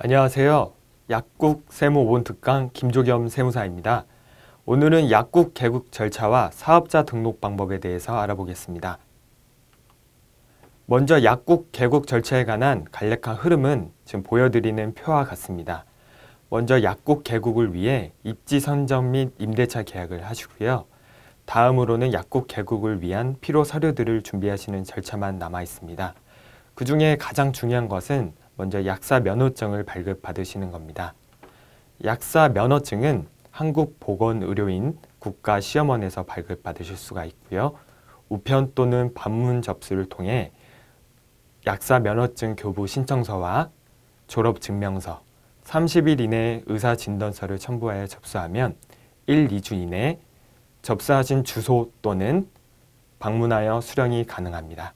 안녕하세요. 약국 세무 본특강 김조겸 세무사입니다. 오늘은 약국 개국 절차와 사업자 등록 방법에 대해서 알아보겠습니다. 먼저 약국 개국 절차에 관한 간략한 흐름은 지금 보여드리는 표와 같습니다. 먼저 약국 개국을 위해 입지 선정 및 임대차 계약을 하시고요. 다음으로는 약국 개국을 위한 필요 서류들을 준비하시는 절차만 남아 있습니다. 그 중에 가장 중요한 것은 먼저 약사 면허증을 발급받으시는 겁니다. 약사 면허증은 한국보건의료인 국가시험원에서 발급받으실 수가 있고요. 우편 또는 방문 접수를 통해 약사 면허증 교부 신청서와 졸업증명서, 30일 이내 의사 진단서를 첨부하여 접수하면 1, 2주 이내 접수하신 주소 또는 방문하여 수령이 가능합니다.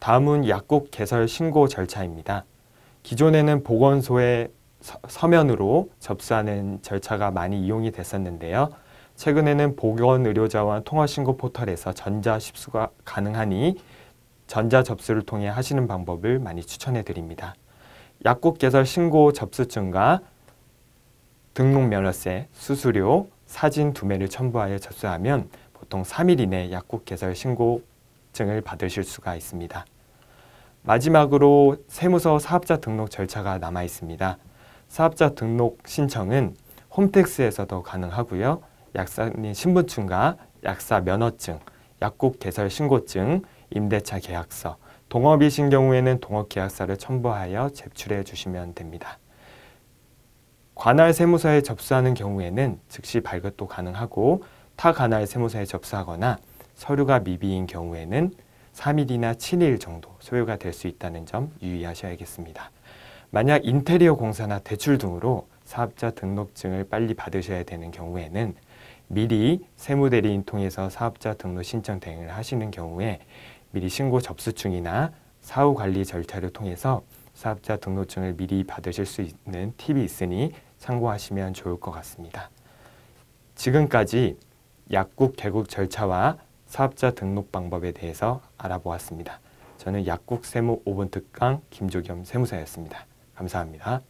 다음은 약국 개설 신고 절차입니다. 기존에는 보건소의 서면으로 접수하는 절차가 많이 이용이 됐었는데요. 최근에는 보건의료자와 통화신고 포털에서 전자 접수가 가능하니 전자 접수를 통해 하시는 방법을 많이 추천해 드립니다. 약국 개설 신고 접수증과 등록 면허세, 수수료, 사진 두 매를 첨부하여 접수하면 보통 3일 이내 약국 개설 신고증을 받으실 수가 있습니다. 마지막으로 세무서 사업자 등록 절차가 남아 있습니다. 사업자 등록 신청은 홈택스에서도 가능하고요. 약사님 신분증과 약사 면허증, 약국 개설 신고증, 임대차 계약서, 동업이신 경우에는 동업계약서를 첨부하여 제출해 주시면 됩니다. 관할 세무서에 접수하는 경우에는 즉시 발급도 가능하고 타 관할 세무서에 접수하거나 서류가 미비인 경우에는 3일이나 7일 정도 소요가 될 수 있다는 점 유의하셔야겠습니다. 만약 인테리어 공사나 대출 등으로 사업자 등록증을 빨리 받으셔야 되는 경우에는 미리 세무대리인 통해서 사업자 등록 신청 대행을 하시는 경우에 미리 신고 접수증이나 사후 관리 절차를 통해서 사업자 등록증을 미리 받으실 수 있는 팁이 있으니 참고하시면 좋을 것 같습니다. 지금까지 약국 개국 절차와 사업자 등록 방법에 대해서 알아보았습니다. 저는 약국 세무 5번 특강 김조겸 세무사였습니다. 감사합니다.